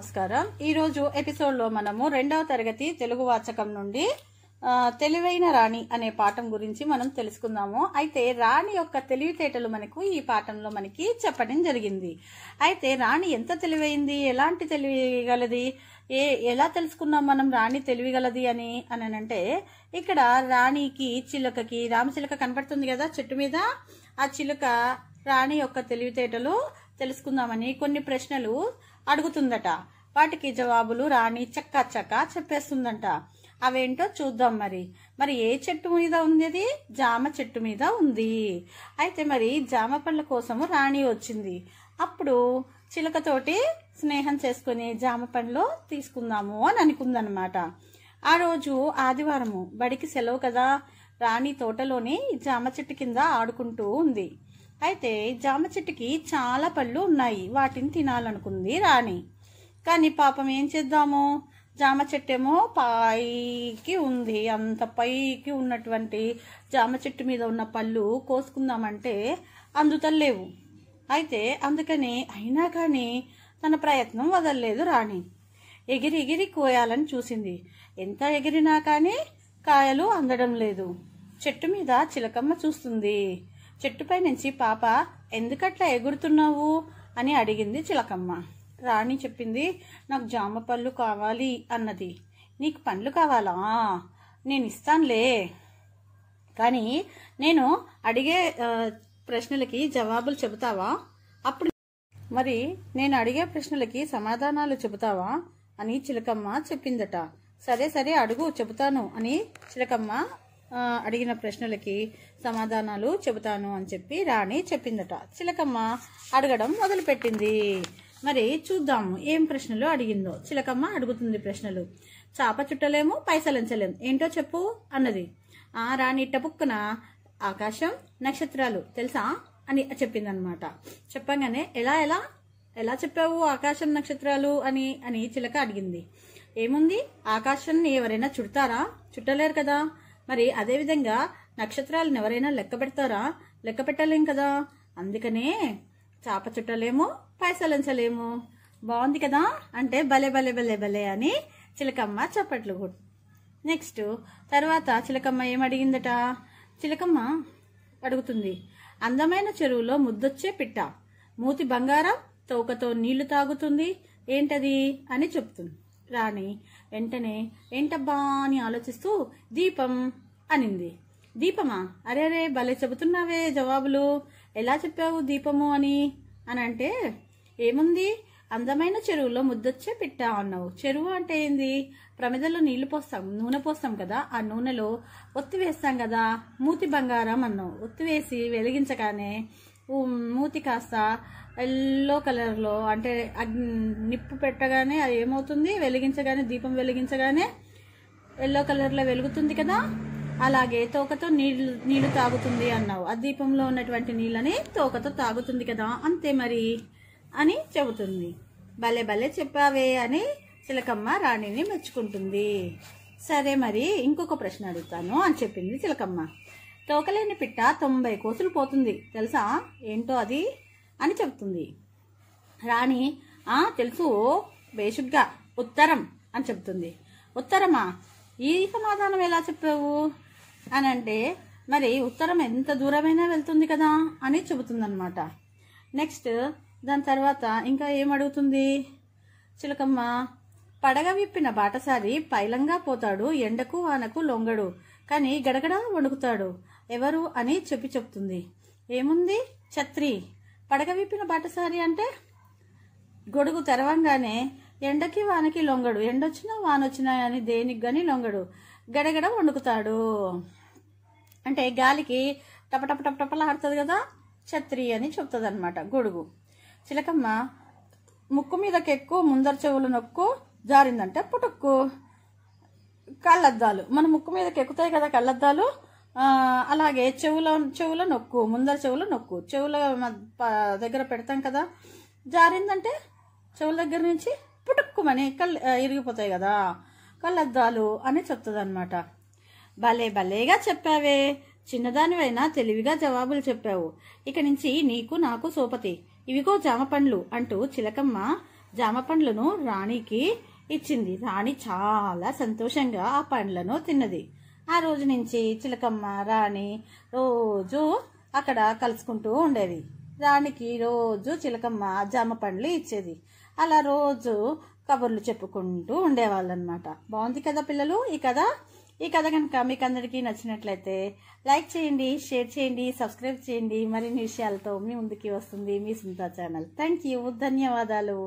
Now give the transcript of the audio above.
నమస్కారం ఈరోజు ఎపిసోడ్లో మనము రెండవ తరగతి తెలుగు వాచకం నుండి తెలివైన రాణి అనే పాఠం గురించి మనం తెలుసుకుందాము అయితే రాణి యొక్క తెలివితేటలు మనకు ఈ పాఠంలో మనకి చెప్పడం జరిగింది అయితే రాణి ఎంత తెలివైంది ఎలాంటి తెలివిగలది ఏ ఎలా తెలుసుకున్నాం మనం రాణి తెలివిగలది అని అని అంటే ఇక్కడ రాణికి చిలుకకి రామచిలుక కనపడుతుంది కదా చెట్టు మీద ఆ చిలుక రాణి యొక్క తెలివితేటలు తెలుసుకుందామని కొన్ని ప్రశ్నలు అడుగుతుందట వాటికి జవాబులు రాణి చక్క చక్క చెప్పేస్తుందంట అవేంటో చూద్దాం మరి మరి ఏ చెట్టు మీద ఉంది అది జామ చెట్టు మీద ఉంది అయితే మరి జామ పళ్ళ కోసము రాణి వచ్చింది అప్పుడు చిలకతోటి స్నేహం చేసుకుని జామ పండ్లు తీసుకుందాము అని అనుకుందనమాట ఆ రోజు ఆదివారము బడికి సెలవు కదా రాణి తోటలోని జామ చెట్టు కింద ఆడుకుంటూ ఉంది అయితే జామ చెట్టుకి చాలా పళ్ళు ఉన్నాయి వాటిని తినాలనుకుంది రాణి కానీ పాపం ఏం చేద్దాము జామ చెట్టేమో పైకి ఉంది అంత పైకి ఉన్నటువంటి జామ చెట్టు మీద ఉన్న పళ్ళు కోసుకుందామంటే అందుతలేవు అయితే అందుకని అయినా కానీ తన ప్రయత్నం వదలలేదు రాణి ఎగిరి ఎగిరి కోయాలని చూసింది ఎంత ఎగిరినా కానీ కాయలు అందడం లేదు చెట్టు మీద చిలకమ్మ చూస్తుంది చెట్టుపై నుంచి పాప ఎందుకట్లా ఎగురుతున్నావు అని అడిగింది చిలకమ్మ రాణి చెప్పింది నాకు జామ పళ్ళు కావాలి అన్నది నీకు పండ్లు కావాలా నేను ఇస్తానులే కానీ నేను అడిగే ప్రశ్నలకి జవాబులు చెబుతావా అప్పుడు మరి నేను అడిగే ప్రశ్నలకి సమాధానాలు చెబుతావా అని చిలకమ్మ చెప్పిందట సరే సరే అడుగు చెబుతాను అని చిలకమ్మ అడిగిన ప్రశ్నలకి సమాధానాలు చెబుతాను అని చెప్పి రాణి చెప్పిందట చిలకమ్మ అడగడం మొదలుపెట్టింది మరి చూద్దాము ఏం ప్రశ్నలు అడిగిందో చిలకమ్మ అడుగుతుంది ప్రశ్నలు చాప చుట్టలేము పైసలించలేము ఏంటో చెప్పు అన్నది ఆ రాణి టపుక్కున ఆకాశం నక్షత్రాలు తెలుసా అని చెప్పిందనమాట చెప్పంగానే ఎలా ఎలా ఎలా చెప్పావు ఆకాశం నక్షత్రాలు అని అని చిలక అడిగింది ఏముంది ఆకాశాన్ని ఎవరైనా చుడతారా చుట్టలేరు కదా మరి అదేవిధంగా నక్షత్రాలను ఎవరైనా లెక్క పెడతారా లెక్క పెట్టలేం కదా అందుకనే చాప చుట్టలేము పైసలించలేము బాగుంది కదా అంటే భలే భలే భలే భలే అని చిలకమ్మ చప్పట్లు నెక్స్ట్ తర్వాత చిలకమ్మ ఏమడిగిందట చిలకమ్మ అడుగుతుంది అందమైన చెరువులో ముద్దొచ్చే పిట్ట మూతి బంగారం తోకతో నీళ్లు తాగుతుంది ఏంటది అని చెప్తుంది రాణి వెంటనే ఏంటబ్బా అని ఆలోచిస్తూ దీపం అనింది దీపమా అరే అరే భలే చెబుతున్నావే జవాబులు ఎలా చెప్పావు దీపము అని అని అంటే ఏముంది అందమైన చెరువులో ముద్దొచ్చే పిట్ట అన్నావు చెరువు అంటే ఏంది ప్రమిదలో నీళ్లు పోస్తాం నూనె పోస్తాం కదా ఆ నూనెలో ఒత్తి వేస్తాం కదా మూతి బంగారం అన్నావు ఒత్తి వేసి వెలిగించగానే మూతి కాస్త ఎల్లో కలర్లో అంటే నిప్పు పెట్టగానే అది ఏమవుతుంది వెలిగించగానే దీపం వెలిగించగానే ఎల్లో కలర్లో వెలుగుతుంది కదా అలాగే తోకతో నీళ్ళు నీళ్లు తాగుతుంది అన్నావు ఆ దీపంలో ఉన్నటువంటి నీళ్ళని తోకతో తాగుతుంది కదా అంతే మరి అని చెబుతుంది భలే భలే చెప్పావే అని చిలకమ్మ రాణిని మెచ్చుకుంటుంది సరే మరి ఇంకొక ప్రశ్న అడుగుతాను అని చెప్పింది చిలకమ్మ తోకలేని పిట్ట తొంభై కోసులు పోతుంది తెలుసా ఏంటో అది అని చెబుతుంది రాణి ఆ తెలుసు బేషుగ్గా ఉత్తరం అని చెబుతుంది ఉత్తరమా ఈ సమాధానం ఎలా చెప్పావు అని అంటే మరి ఉత్తరం ఎంత దూరమైనా వెళ్తుంది కదా అని చెబుతుందనమాట నెక్స్ట్ దాని తర్వాత ఇంకా ఏమడుగుతుంది చిలకమ్మ పడగ విప్పిన బాటసారి పైలంగా పోతాడు ఎండకు వానకు లొంగడు కానీ గడగడ వణుకుతాడు ఎవరు అని చెప్పి చెప్తుంది ఏముంది ఛత్రి పడక విప్పిన బట్టసారి అంటే గొడుగు తెరవంగానే ఎండకి వానకి లొంగడు ఎండొచ్చినా వానొచ్చినా అని దేనికి కానీ లొంగడు గడగడ వండుకుతాడు అంటే గాలికి టపటప ఆడుతుంది కదా ఛత్రి అని చెప్తుంది అనమాట గొడుగు చిలకమ్మ ముక్కు మీదకెక్కు ముందర చెవులు నొక్కు జారిందంటే పుటుక్కు కళ్ళద్దాలు మన ముక్కు మీదకి ఎక్కుతాయి కదా కళ్ళద్దాలు అలాగే చెవుల చెవుల నొక్కు ముందర చెవుల నొక్కు చెవుల దగ్గర పెడతాం కదా జారిందంటే చెవుల దగ్గర నుంచి పుట్టుక్కుమని కళ్ళు ఇరిగిపోతాయి కదా కళ్ళద్దాలు అని చెప్తుంది అనమాట భలే భలేగా చెప్పావే చిన్నదానివైనా తెలివిగా జవాబులు చెప్పావు ఇక నుంచి నీకు నాకు సోపతి ఇవిగో జామ పండ్లు అంటూ చిలకమ్మ జామ పండ్లను రాణికి ఇచ్చింది రాణి చాలా సంతోషంగా ఆ పండ్లను తిన్నది ఆ రోజు నుంచి చిలకమ్మ రాణి రోజు అక్కడ కలుసుకుంటూ ఉండేది రాణికి రోజు చిలకమ్మ జామ పండ్లు ఇచ్చేది అలా రోజు కబుర్లు చెప్పుకుంటూ ఉండేవాళ్ళు అనమాట బాగుంది కదా పిల్లలు ఈ కథ ఈ కథ కనుక మీకు అందరికీ నచ్చినట్లయితే లైక్ చేయండి షేర్ చేయండి సబ్స్క్రైబ్ చేయండి మరిన్ని విషయాలతో మీ ముందుకి వస్తుంది మీ సుంతా ఛానల్ థ్యాంక్ యూ ధన్యవాదాలు